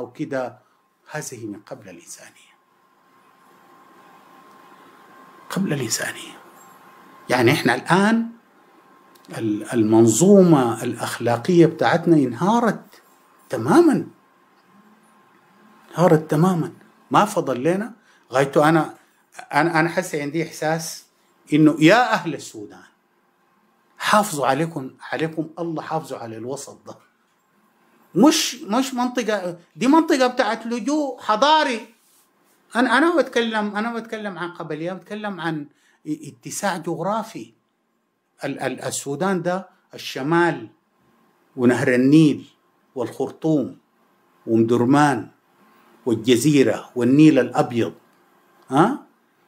أو كده هذه من قبل الإنسانية قبل الإنسانية يعني إحنا الآن المنظومة الأخلاقية بتاعتنا انهارت تماما انهارت تماما ما فضل لنا غايته أنا أنا أنا حسي عندي إحساس إنه يا أهل السودان حافظوا عليكم عليكم الله حافظوا على الوسط ده مش مش منطقه دي منطقه بتاعت لجوء حضاري انا انا بتكلم انا بتكلم عن قبليه بتكلم عن اتساع جغرافي السودان ده الشمال ونهر النيل والخرطوم ومدرمان والجزيره والنيل الابيض ها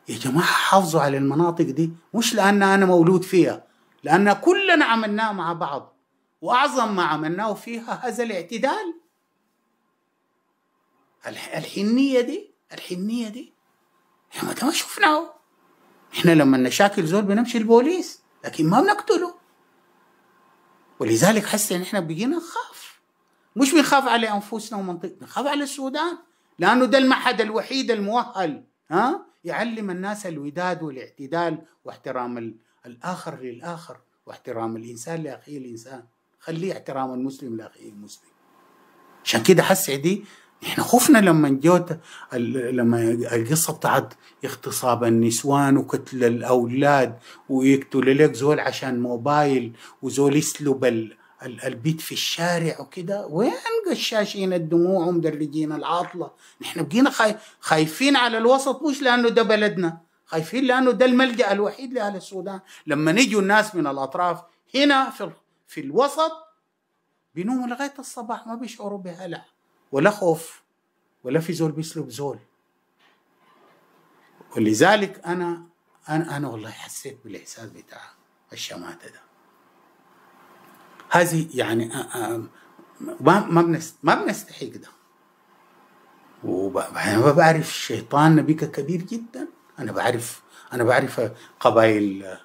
يا جماعه حافظوا على المناطق دي مش لان انا مولود فيها لان كلنا عملناها مع بعض وأعظم ما عملناه فيها هذا الاعتدال الحنية دي الحنية دي احنا ما شفناه احنا لما نشاكل زول بنمشي البوليس لكن ما بنقتله ولذلك حس ان احنا بقينا نخاف مش بنخاف على انفسنا ومنطقتنا بنخاف على السودان لانه ده المعهد الوحيد المؤهل ها يعلم الناس الوداد والاعتدال واحترام الاخر للاخر واحترام الانسان لاخيه الانسان خليه احترام المسلم لاخيه المسلم عشان كده حس دي احنا خفنا لما جوت لما القصه بتاعت اغتصاب النسوان وقتل الاولاد ويقتل لك زول عشان موبايل وزول يسلب البيت في الشارع وكده وين قشاشين الدموع ومدرجين العاطله نحن بقينا خايفين على الوسط مش لانه ده بلدنا خايفين لانه ده الملجا الوحيد لاهل السودان لما نيجوا الناس من الاطراف هنا في في الوسط بينوموا لغايه الصباح ما بيشعروا بهلع ولا خوف ولا في زول بيسلب زول ولذلك انا انا انا والله حسيت بالاحساس بتاع الشماته ده هذه يعني ما ما ما بنستحق ده وأنا بعرف الشيطان نبيك كبير جدا أنا بعرف أنا بعرف قبائل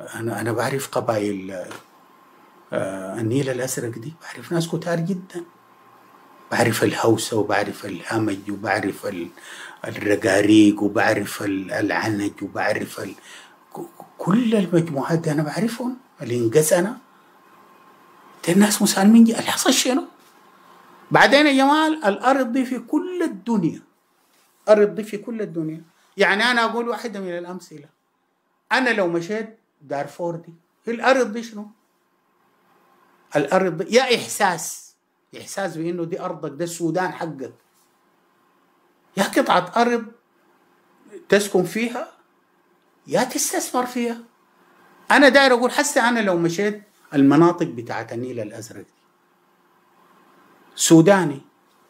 أنا أنا بعرف قبائل آه، النيل الأزرق دي بعرف ناس كتار جدا بعرف الهوسة وبعرف الهمج وبعرف الرقاريق وبعرف العنج وبعرف ال... كل المجموعات دي أنا بعرفهم انقسنا دي الناس مسالمين اللي حصل شنو؟ بعدين يا جمال الأرض دي في كل الدنيا الأرض دي في كل الدنيا يعني أنا أقول واحدة من الأمثلة أنا لو مشيت دارفور دي الأرض دي شنو؟ الارض يا احساس احساس بانه دي ارضك ده السودان حقك يا قطعه ارض تسكن فيها يا تستثمر فيها انا داير اقول حتى انا لو مشيت المناطق بتاعت النيل الازرق سوداني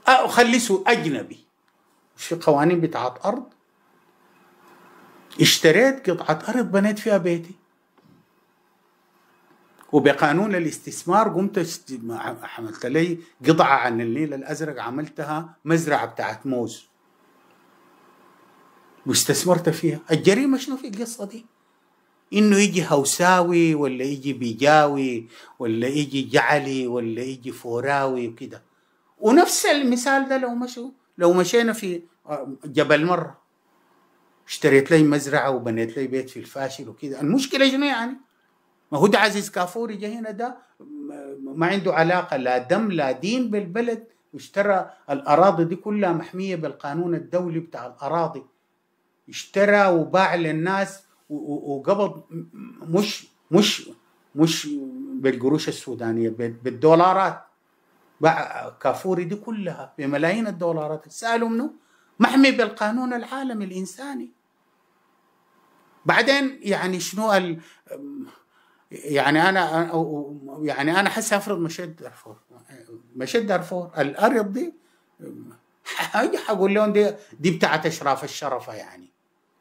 سوداني اخلصه اجنبي في قوانين بتاعت ارض اشتريت قطعه ارض بنيت فيها بيتي وبقانون الاستثمار قمت عملت لي قطعة عن النيل الأزرق عملتها مزرعة بتاعت موز واستثمرت فيها الجريمة شنو في القصة دي انه يجي هوساوي ولا يجي بيجاوي ولا يجي جعلي ولا يجي فوراوي وكده ونفس المثال ده لو مشوا لو مشينا في آه، جبل مره اشتريت لي مزرعه وبنيت لي بيت في الفاشل وكده المشكله شنو يعني؟ ما هو ده عزيز كافوري جه هنا ده ما عنده علاقه لا دم لا دين بالبلد واشترى الاراضي دي كلها محميه بالقانون الدولي بتاع الاراضي اشترى وباع للناس وقبض مش مش مش بالقروش السودانيه بالدولارات باع كافوري دي كلها بملايين الدولارات سالوا منه محمي بالقانون العالمي الانساني بعدين يعني شنو ال يعني انا يعني انا احس افرض مشيت دارفور مشيت دارفور الارض دي هاجي حقول لهم دي دي بتاعت اشراف الشرفه يعني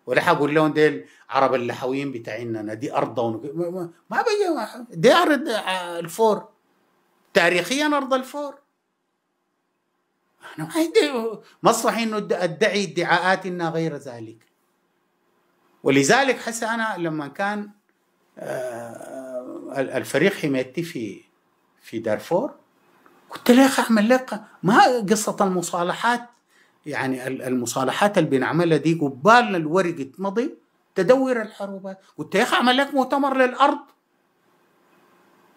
ولا حقول لهم دي العرب اللحويين بتاعنا دي ارض ما بقى دي ارض الفور تاريخيا ارض الفور انا ما عندي مصلحه انه ادعي ادعاءات انها غير ذلك ولذلك حس انا لما كان آه، الفريق حمايتي في في دارفور قلت له يا اخي اعمل لك ما قصه المصالحات يعني المصالحات اللي بنعملها دي قبال الورقه تمضي تدور الحروبات قلت يا اخي اعمل لك مؤتمر للارض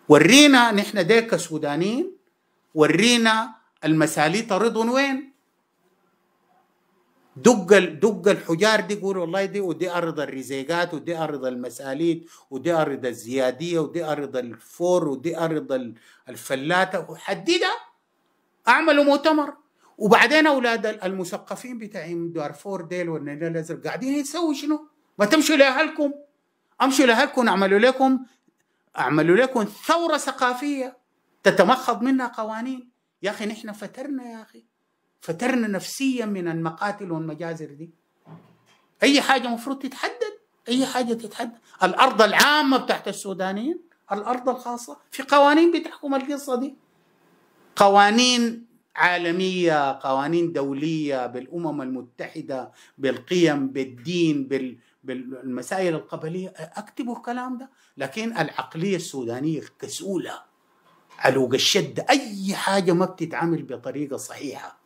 ورينا نحن ديك سودانيين ورينا المساليط رضن وين دق دق الحجار دي يقول والله دي ودي ارض الرزيقات ودي ارض المساليت ودي ارض الزياديه ودي ارض الفور ودي ارض الفلاته وحددها اعملوا مؤتمر وبعدين اولاد المثقفين بتاعين دارفور ديل والنيل الازرق قاعدين يسووا شنو؟ ما تمشوا لاهلكم امشوا لاهلكم اعملوا لكم اعملوا لكم ثوره ثقافيه تتمخض منها قوانين يا اخي نحن فترنا يا اخي فترنا نفسيا من المقاتل والمجازر دي اي حاجه المفروض تتحدد اي حاجه تتحدد الارض العامه بتاعت السودانيين الارض الخاصه في قوانين بتحكم القصه دي قوانين عالميه قوانين دوليه بالامم المتحده بالقيم بالدين بال بالمسائل القبليه اكتبوا الكلام ده لكن العقليه السودانيه كسوله علوق الشد اي حاجه ما بتتعامل بطريقه صحيحه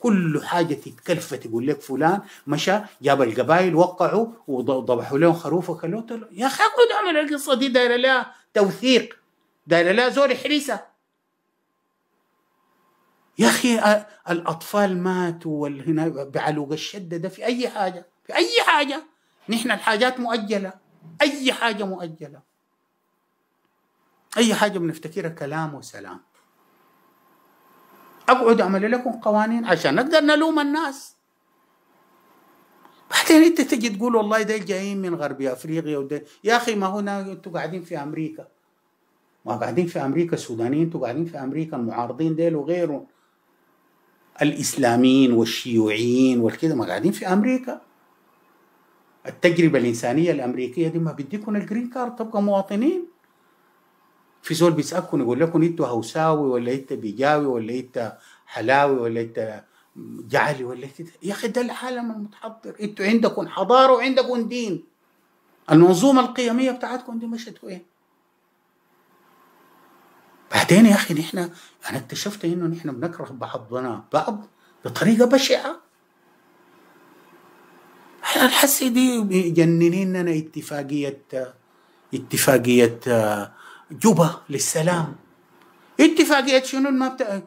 كل حاجه تتكلفه تقول لك فلان مشى جاب القبائل وقعوا وضبحوا لهم خروف وكلوه يا اخي اقعد اعمل القصه دي دايره لها توثيق دايره لها زول حريسه يا اخي الاطفال ماتوا والهنا بعلوق الشده ده في اي حاجه في اي حاجه نحن الحاجات مؤجله اي حاجه مؤجله اي حاجه بنفتكرها كلام وسلام اقعد اعمل لكم قوانين عشان نقدر نلوم الناس بعدين انت تجي تقول والله ده جايين من غرب افريقيا وده يا اخي ما هنا انتوا قاعدين في امريكا ما قاعدين في امريكا السودانيين انتوا قاعدين في امريكا المعارضين ديل وغيرهم الاسلاميين والشيوعيين والكذا ما قاعدين في امريكا التجربه الانسانيه الامريكيه دي ما بديكم الجرين كارد تبقى مواطنين في زول بيسالكم يقول لكم انتوا هوساوي ولا انت بيجاوي ولا انت حلاوي ولا انت جعلي ولا كده يا اخي ده العالم المتحضر انتوا عندكم حضاره وعندكم دين المنظومه القيميه بتاعتكم دي مشت وين؟ بعدين يا اخي نحن انا اكتشفت انه نحن بنكره بعضنا بعض بطريقه بشعه احنا الحسي دي مجننيننا اتفاقيه اتفاقيه جبة للسلام اتفاقية شنو ما بتا...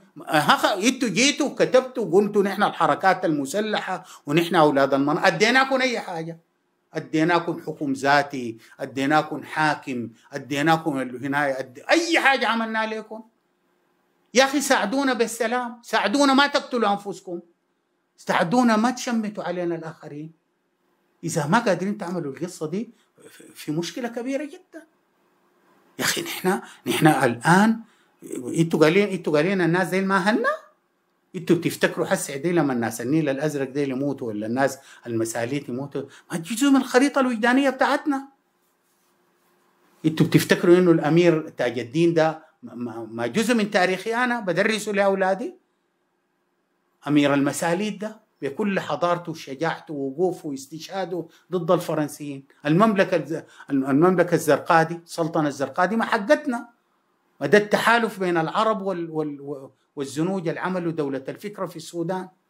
انتوا جيتوا وكتبتوا وقلتوا نحن الحركات المسلحة ونحن أولاد المنطقة اديناكم أي حاجة اديناكم حكم ذاتي اديناكم حاكم اديناكم هنا أدي... اي حاجه عملنا لكم يا اخي ساعدونا بالسلام ساعدونا ما تقتلوا انفسكم ساعدونا ما تشمتوا علينا الاخرين اذا ما قادرين تعملوا القصه دي في مشكله كبيره جدا يا اخي نحن نحن الان انتوا قالين انتوا قالين الناس دي ما هنا انتوا بتفتكروا حس دي لما الناس النيل الازرق دي يموتوا ولا الناس المساليت يموتوا ما جزء من الخريطه الوجدانيه بتاعتنا انتوا بتفتكروا انه الامير تاج الدين ده ما جزء من تاريخي انا بدرسه لاولادي امير المساليت ده بكل حضارته وشجاعته ووقوفه واستشهاده ضد الفرنسيين المملكة المملكة الزرقاء السلطنة الزرقاء دي ما حقتنا وده التحالف بين العرب وال... وال... والزنوج اللي عملوا دولة الفكرة في السودان